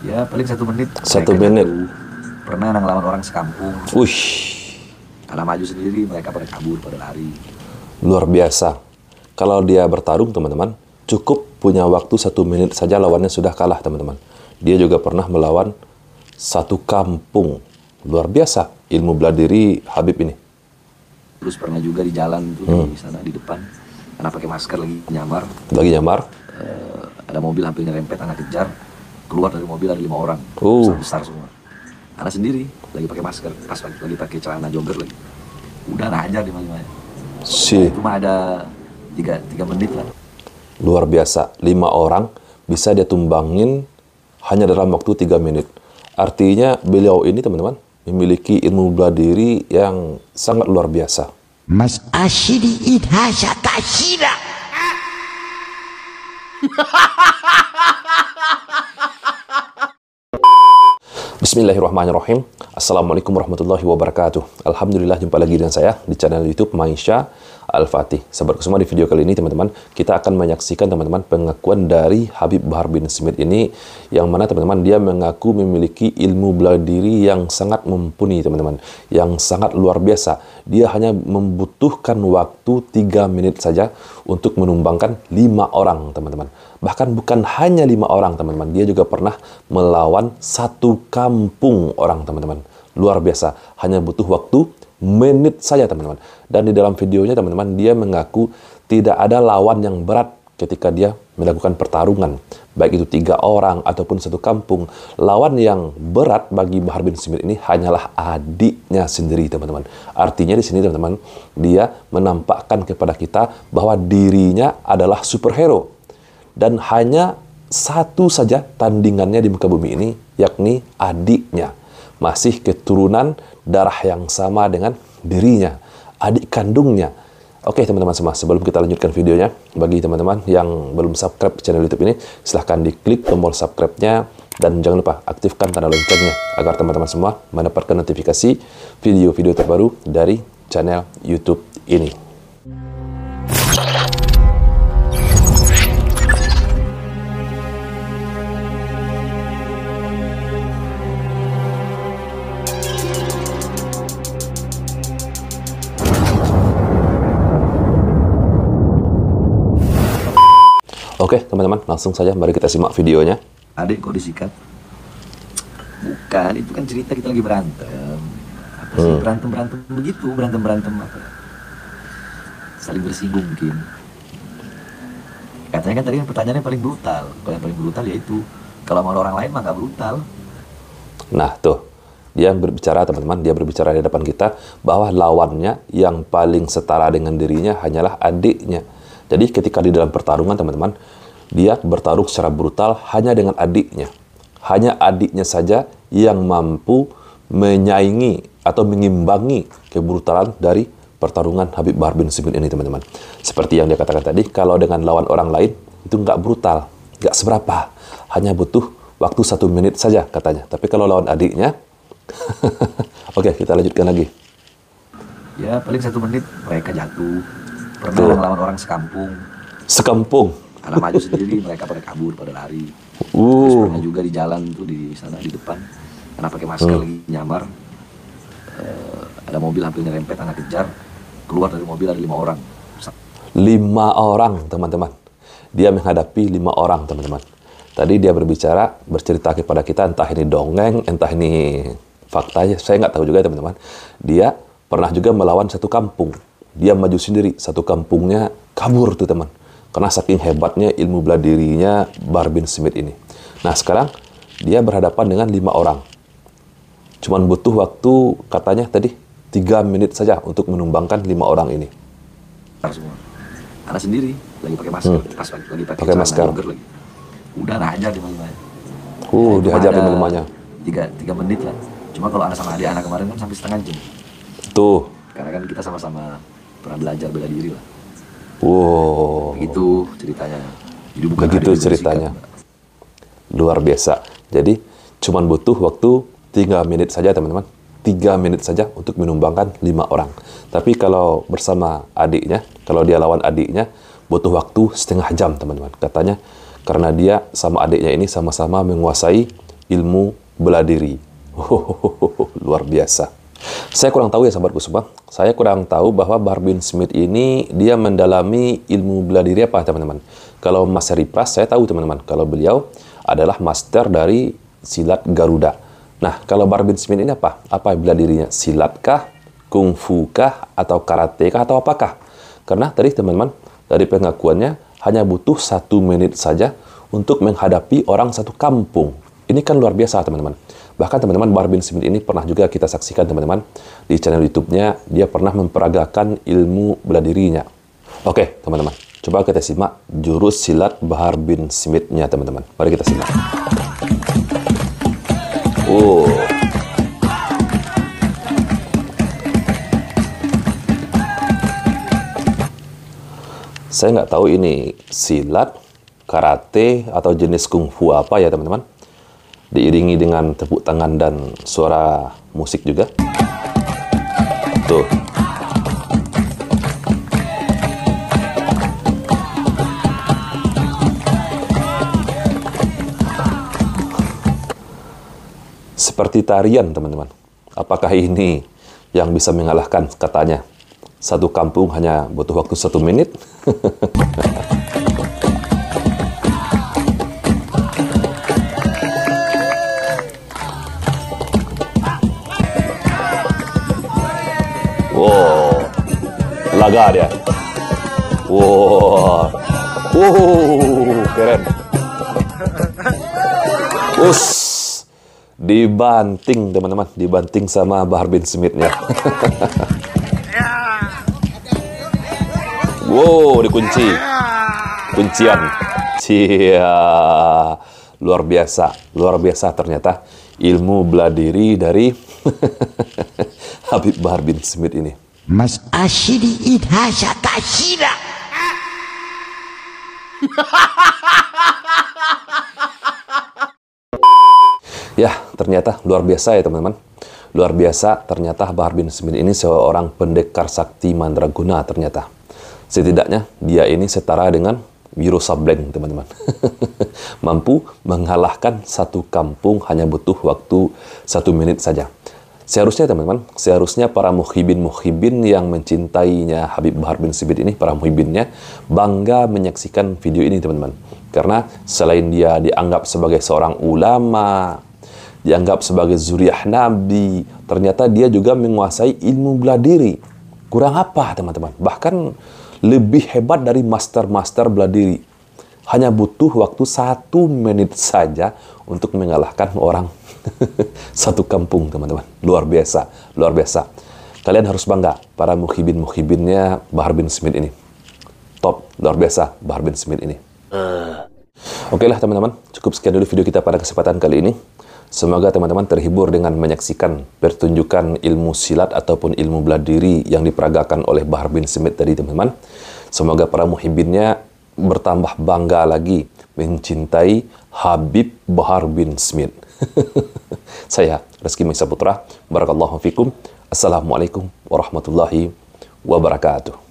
ya paling satu menit satu menit pernah ngelawan orang sekampung Ush. karena maju sendiri mereka pada kabur pada lari luar biasa kalau dia bertarung teman-teman cukup punya waktu satu menit saja lawannya sudah kalah teman-teman dia juga pernah melawan satu kampung luar biasa ilmu bela diri Habib ini terus pernah juga di jalan tuh hmm. di sana di depan karena pakai masker lagi nyamar lagi nyamar uh, ada mobil hampir nyerempet anak kejar keluar dari mobil ada lima orang oh. besar, besar semua anak sendiri lagi pakai masker pas lagi, lagi pakai celana jogger lagi udah aja lima mana si cuma ada tiga tiga menit lah luar biasa lima orang bisa dia tumbangin hanya dalam waktu tiga menit artinya beliau ini teman-teman memiliki ilmu bela diri yang sangat luar biasa Mas Ashidi Idhasha Kashira Bismillahirrahmanirrahim. Assalamualaikum warahmatullahi wabarakatuh. Alhamdulillah jumpa lagi dengan saya di channel YouTube Maisha Al-Fatih. Sampai semua di video kali ini teman-teman, kita akan menyaksikan teman-teman pengakuan dari Habib Bahar bin Smith ini yang mana teman-teman dia mengaku memiliki ilmu bela diri yang sangat mumpuni teman-teman, yang sangat luar biasa. Dia hanya membutuhkan waktu 3 menit saja untuk menumbangkan 5 orang teman-teman. Bahkan bukan hanya 5 orang teman-teman, dia juga pernah melawan satu kam kampung orang teman-teman. Luar biasa, hanya butuh waktu menit saja teman-teman. Dan di dalam videonya teman-teman, dia mengaku tidak ada lawan yang berat ketika dia melakukan pertarungan. Baik itu tiga orang ataupun satu kampung. Lawan yang berat bagi Bahar bin Smith ini hanyalah adiknya sendiri, teman-teman. Artinya di sini, teman-teman, dia menampakkan kepada kita bahwa dirinya adalah superhero. Dan hanya satu saja tandingannya di muka bumi ini, yakni adiknya. Masih keturunan darah yang sama dengan dirinya, adik kandungnya. Oke teman-teman semua, sebelum kita lanjutkan videonya, bagi teman-teman yang belum subscribe channel YouTube ini, silahkan diklik tombol subscribe-nya, dan jangan lupa aktifkan tanda loncengnya, agar teman-teman semua mendapatkan notifikasi video-video terbaru dari channel YouTube ini. Langsung saja mari kita simak videonya. Adik kok disikat? Bukan, itu kan cerita kita lagi berantem. Apa sih hmm. berantem-berantem begitu, berantem-berantem apa? Saling bersinggung mungkin. Katanya kan tadi kan pertanyaannya paling brutal. Kalau yang paling brutal ya itu kalau mau orang lain mah nggak brutal. Nah tuh, dia berbicara teman-teman, dia berbicara di depan kita bahwa lawannya yang paling setara dengan dirinya hanyalah adiknya. Jadi ketika di dalam pertarungan teman-teman, dia bertarung secara brutal hanya dengan adiknya. Hanya adiknya saja yang mampu menyaingi atau mengimbangi kebrutalan dari pertarungan Habib Bahar bin Simbin ini, teman-teman. Seperti yang dia katakan tadi, kalau dengan lawan orang lain, itu nggak brutal, nggak seberapa. Hanya butuh waktu satu menit saja, katanya. Tapi kalau lawan adiknya, oke, kita lanjutkan lagi. Ya, paling satu menit mereka jatuh. Pernah Tuh. lawan orang sekampung. Sekampung? karena maju sendiri mereka pada kabur pada lari uh. terus juga di jalan tuh di sana di depan karena pakai masker uh. nyamar uh, ada mobil hampir nyerempet anak kejar keluar dari mobil ada lima orang lima orang teman-teman dia menghadapi lima orang teman-teman tadi dia berbicara bercerita kepada kita entah ini dongeng entah ini fakta ya. saya nggak tahu juga ya, teman-teman dia pernah juga melawan satu kampung dia maju sendiri satu kampungnya kabur tuh teman karena saking hebatnya ilmu bela dirinya Barbin Smith ini. Nah, sekarang dia berhadapan dengan lima orang. Cuman butuh waktu, katanya tadi, tiga menit saja untuk menumbangkan lima orang ini. Karena sendiri, lagi pakai masker, hmm. pas lagi, pakai, pakai masker. Lagi. Udah hajar lima-limanya. Uh, nah, dihajar lima-limanya. Tiga, tiga menit lah. Cuma kalau anak sama adik anak kemarin kan sampai setengah jam. Tuh. Karena kan kita sama-sama pernah belajar bela diri lah. Wow gitu ceritanya. Jadi bukan begitu ceritanya. Luar biasa. Jadi cuman butuh waktu tiga menit saja teman-teman. tiga menit saja untuk menumbangkan lima orang. Tapi kalau bersama adiknya, kalau dia lawan adiknya, butuh waktu setengah jam teman-teman. Katanya karena dia sama adiknya ini sama-sama menguasai ilmu bela diri. Oh, luar biasa. Saya kurang tahu ya sahabatku semua. Saya kurang tahu bahwa Barbin Smith ini dia mendalami ilmu bela diri apa teman-teman. Kalau Mas Heri Pras saya tahu teman-teman. Kalau beliau adalah master dari silat Garuda. Nah, kalau Barbin Smith ini apa? Apa bela dirinya? Silatkah, Kungfu kah? Atau karate kah? Atau apakah? Karena tadi teman-teman, dari pengakuannya hanya butuh satu menit saja untuk menghadapi orang satu kampung. Ini kan luar biasa teman-teman. Bahkan teman-teman Bahar bin Smith ini pernah juga kita saksikan teman-teman di channel YouTube-nya dia pernah memperagakan ilmu bela dirinya. Oke, teman-teman. Coba kita simak jurus silat Bahar bin Smith-nya teman-teman. Mari kita simak. Oh. Saya nggak tahu ini silat, karate, atau jenis kungfu apa ya teman-teman diiringi dengan tepuk tangan dan suara musik juga. Tuh. Seperti tarian, teman-teman. Apakah ini yang bisa mengalahkan katanya? Satu kampung hanya butuh waktu satu menit. naga dia wow wow keren us dibanting teman-teman dibanting sama Bahar bin Smithnya wow dikunci kuncian cia luar biasa luar biasa ternyata ilmu bela diri dari Habib Bahar bin Smith ini Mas asyidi idhasha kashira. ya, ternyata luar biasa ya teman-teman. Luar biasa, ternyata Bahar bin Smith ini seorang pendekar sakti mandraguna ternyata. Setidaknya dia ini setara dengan Wiro Sableng, teman-teman. Mampu mengalahkan satu kampung hanya butuh waktu satu menit saja. Seharusnya teman-teman, seharusnya para muhibin-muhibin yang mencintainya Habib Bahar bin Sibit ini, para muhibinnya, bangga menyaksikan video ini teman-teman. Karena selain dia dianggap sebagai seorang ulama, dianggap sebagai zuriah Nabi, ternyata dia juga menguasai ilmu bela diri. Kurang apa teman-teman? Bahkan lebih hebat dari master-master bela diri. Hanya butuh waktu satu menit saja untuk mengalahkan orang Satu kampung, teman-teman. Luar biasa, luar biasa. Kalian harus bangga para muhibin muhibinnya Bahar bin Smith ini. Top, luar biasa Bahar bin Smith ini. Ah. Oke okay lah teman-teman, cukup sekian dulu video kita pada kesempatan kali ini. Semoga teman-teman terhibur dengan menyaksikan pertunjukan ilmu silat ataupun ilmu bela diri yang diperagakan oleh Bahar bin Smith tadi teman-teman. Semoga para muhibinnya bertambah bangga lagi mencintai Habib Bahar bin Smith. Saya Rizky Maisa Putra, Barakallahu Fikum. Assalamualaikum warahmatullahi wabarakatuh.